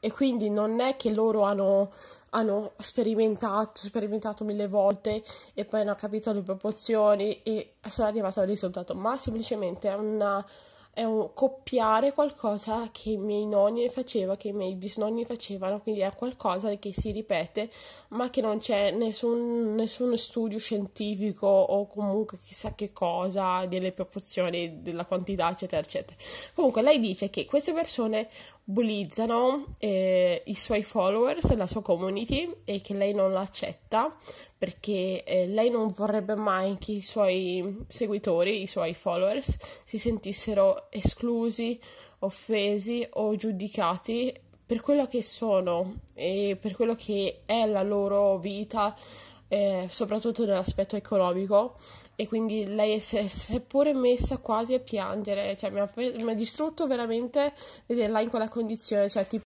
e quindi non è che loro hanno, hanno sperimentato, sperimentato mille volte e poi hanno capito le proporzioni e sono arrivato al risultato, ma semplicemente è una è un copiare qualcosa che i miei nonni facevano, che i miei bisnonni facevano, quindi è qualcosa che si ripete, ma che non c'è nessun, nessun studio scientifico o comunque chissà che cosa delle proporzioni, della quantità, eccetera, eccetera. Comunque lei dice che queste persone bullizzano eh, i suoi followers, la sua community e che lei non l'accetta perché eh, lei non vorrebbe mai che i suoi seguitori, i suoi followers si sentissero esclusi, offesi o giudicati per quello che sono e per quello che è la loro vita eh, soprattutto nell'aspetto economico e quindi lei si è, è pure messa quasi a piangere, cioè mi ha, mi ha distrutto veramente vederla in quella condizione, cioè tipo